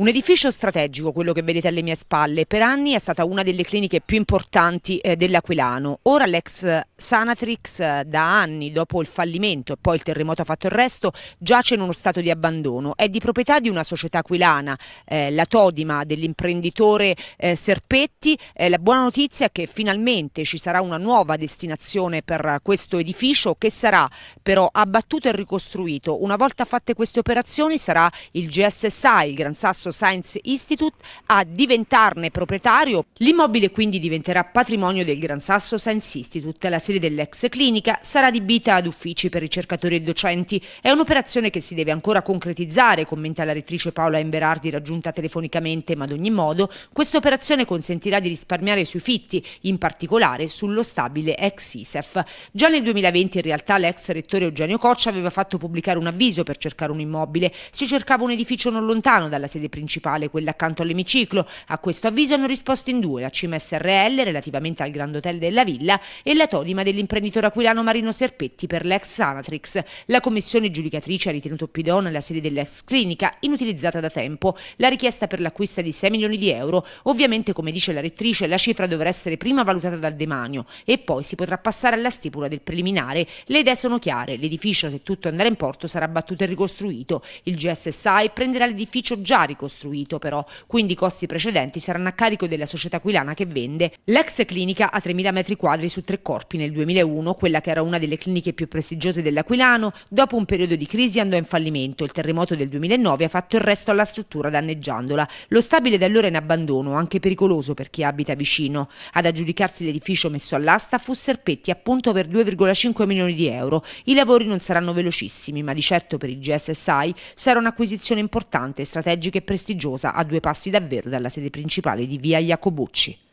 Un edificio strategico, quello che vedete alle mie spalle, per anni è stata una delle cliniche più importanti eh, dell'Aquilano. Ora l'ex Sanatrix eh, da anni, dopo il fallimento e poi il terremoto ha fatto il resto, giace in uno stato di abbandono. È di proprietà di una società aquilana, eh, la Todima dell'imprenditore eh, Serpetti. Eh, la buona notizia è che finalmente ci sarà una nuova destinazione per questo edificio che sarà però abbattuto e ricostruito. Una volta fatte queste operazioni sarà il GSSA, il Gran Sasso Palazzo Science Institute a diventarne proprietario. L'immobile quindi diventerà patrimonio del Gran Sasso Science Institute. La sede dell'ex clinica sarà adibita ad uffici per ricercatori e docenti. È un'operazione che si deve ancora concretizzare, commenta la rettrice Paola Emberardi raggiunta telefonicamente, ma ad ogni modo questa operazione consentirà di risparmiare sui fitti, in particolare sullo stabile ex ISEF. Già nel 2020 in realtà l'ex rettore Eugenio Coccia aveva fatto pubblicare un avviso per cercare un immobile. Si cercava un edificio non lontano dalla sede principale principale e quella accanto all'emiciclo. A questo avviso hanno risposto in due, la Cima SRL relativamente al Grand Hotel della Villa e la Todima dell'imprenditore aquilano Marino Serpetti per l'ex Sanatrix. La commissione giudicatrice ha ritenuto Pidon la sede dell'ex clinica inutilizzata da tempo. La richiesta per l'acquista di 6 milioni di euro, ovviamente come dice la rettrice, la cifra dovrà essere prima valutata dal demanio e poi si potrà passare alla stipula del preliminare. Le idee sono chiare, l'edificio se tutto andrà in porto sarà battuto e ricostruito. Il GSSI prenderà l'edificio già ricostruito costruito però, quindi i costi precedenti saranno a carico della società aquilana che vende. L'ex clinica ha 3.000 metri quadri su tre corpi nel 2001, quella che era una delle cliniche più prestigiose dell'Aquilano, dopo un periodo di crisi andò in fallimento. Il terremoto del 2009 ha fatto il resto alla struttura danneggiandola. Lo stabile da allora è in abbandono, anche pericoloso per chi abita vicino. Ad aggiudicarsi l'edificio messo all'asta fu Serpetti appunto per 2,5 milioni di euro. I lavori non saranno velocissimi, ma di certo per il GSSI sarà un'acquisizione importante, strategica e prestigiosa a due passi davvero dalla sede principale di via Iacobucci.